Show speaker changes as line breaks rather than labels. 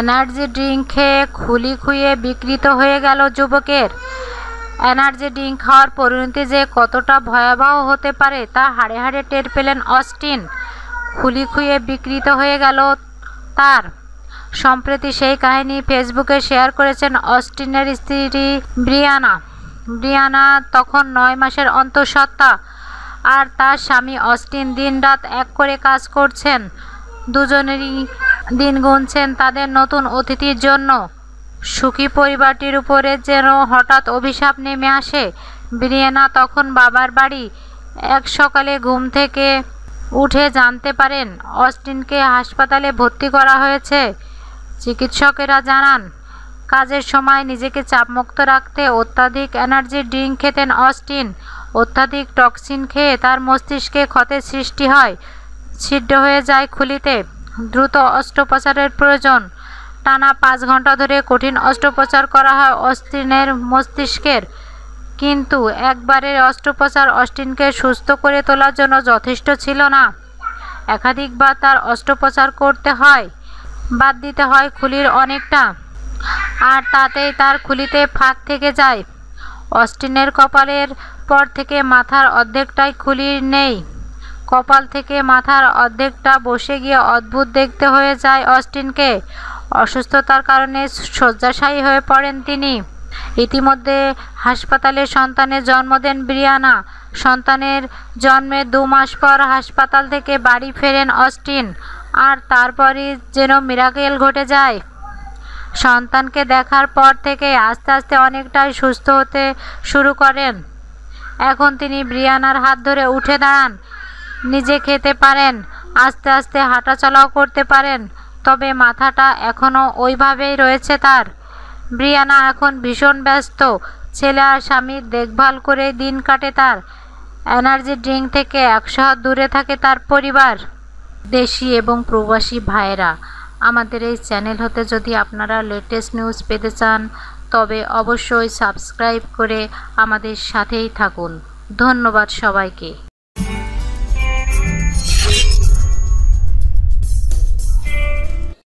energy drink খেয়ে খুলি খুঁয়ে বিকৃত হয়ে গেল যুবকের এনার্জি ড্রিঙ্ক খাওয়ার পরিণতি যে কতটা ভয়াবহ হতে পারে তা হাড়ে হাড়ে টের পেলেন অস্টিন খুলি খুঁয়ে বিকৃত হয়ে গেল তার সম্প্রতি সেই কাহিনী ফেসবুকে শেয়ার করেছেন অস্টিনের স্ত্রী ব্রিয়ানা ব্রিয়ানা তখন নয় মাসের অন্তঃসত্ত্বা আর তার স্বামী অস্টিন দিন রাত এক করে কাজ করছেন দুজনেরই দিন গুনছেন তাদের নতুন অতিথির জন্য সুখী পরিবারটির উপরে যেন হঠাৎ অভিশাপ নেমে আসে বিরিয়ানা তখন বাবার বাড়ি এক সকালে ঘুম থেকে উঠে জানতে পারেন অস্টিনকে হাসপাতালে ভর্তি করা হয়েছে চিকিৎসকেরা জানান কাজের সময় নিজেকে চাপমুক্ত রাখতে অত্যাধিক এনার্জি ড্রিঙ্ক খেতেন অস্টিন অত্যাধিক টক্সিন খেয়ে তার মস্তিষ্কে ক্ষতের সৃষ্টি হয় ছিদ্র হয়ে যায় খুলিতে দ্রুত অস্ত্রোপচারের প্রয়োজন টানা পাঁচ ঘন্টা ধরে কঠিন অস্ত্রোপচার করা হয় অস্টিনের মস্তিষ্কের কিন্তু একবারের অস্ত্রোপচার অস্টিনকে সুস্থ করে তোলার জন্য যথেষ্ট ছিল না একাধিকবার তার অস্ত্রোপচার করতে হয় বাদ দিতে হয় খুলির অনেকটা আর তাতেই তার খুলিতে ফাঁক থেকে যায় অস্টিনের কপালের পর থেকে মাথার অর্ধেকটাই খুলি নেই কপাল থেকে মাথার অর্ধেকটা বসে গিয়ে অদ্ভুত দেখতে হয়ে যায় অস্টিনকে অসুস্থতার কারণে শয্যাশায়ী হয়ে পড়েন তিনি ইতিমধ্যে হাসপাতালে সন্তানের জন্ম দেন ব্রিয়ানা সন্তানের জন্মের দু মাস পর হাসপাতাল থেকে বাড়ি ফেরেন অস্টিন আর তারপরই যেন মিরাকেল ঘটে যায় সন্তানকে দেখার পর থেকে আস্তে আস্তে অনেকটাই সুস্থ হতে শুরু করেন এখন তিনি ব্রিয়ানার হাত ধরে উঠে দাঁড়ান নিজে খেতে পারেন আস্তে আস্তে হাঁটাচলাও করতে পারেন তবে মাথাটা এখনও ওইভাবেই রয়েছে তার ব্রিয়ানা এখন ভীষণ ব্যস্ত ছেলে আর স্বামীর দেখভাল করে দিন কাটে তার এনার্জি ড্রিঙ্ক থেকে একশো দূরে থাকে তার পরিবার দেশি এবং প্রবাসী ভাইরা আমাদের এই চ্যানেল হতে যদি আপনারা লেটেস্ট নিউজ পেতে চান তবে অবশ্যই সাবস্ক্রাইব করে আমাদের সাথেই থাকুন ধন্যবাদ সবাইকে